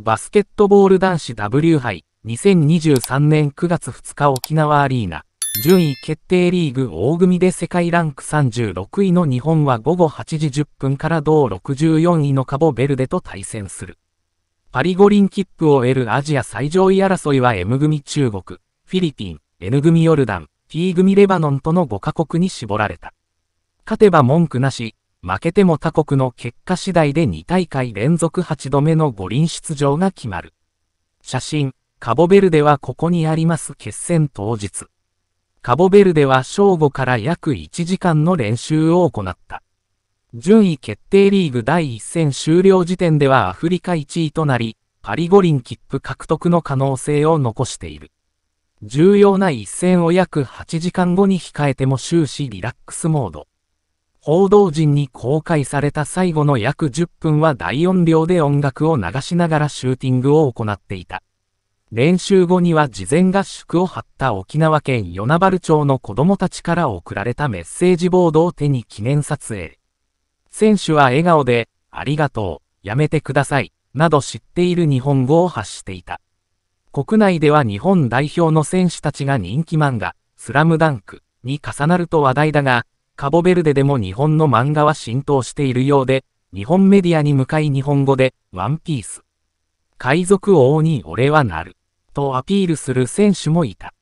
バスケットボール男子 W 杯2023年9月2日沖縄アリーナ順位決定リーグ大組で世界ランク36位の日本は午後8時10分から同64位のカボベルデと対戦する。パリ五輪切符を得るアジア最上位争いは M 組中国、フィリピン、N 組ヨルダン、T 組レバノンとの5カ国に絞られた。勝てば文句なし、負けても他国の結果次第で2大会連続8度目の五輪出場が決まる。写真、カボベルデはここにあります決戦当日。カボベルデは正午から約1時間の練習を行った。順位決定リーグ第1戦終了時点ではアフリカ1位となり、パリ五輪切符獲得の可能性を残している。重要な一戦を約8時間後に控えても終始リラックスモード。報道陣に公開された最後の約10分は大音量で音楽を流しながらシューティングを行っていた。練習後には事前合宿を張った沖縄県与那原町の子供たちから送られたメッセージボードを手に記念撮影。選手は笑顔で、ありがとう、やめてください、など知っている日本語を発していた。国内では日本代表の選手たちが人気漫画、スラムダンクに重なると話題だが、カボベルデでも日本の漫画は浸透しているようで、日本メディアに向かい日本語で、ワンピース。海賊王に俺はなる。とアピールする選手もいた。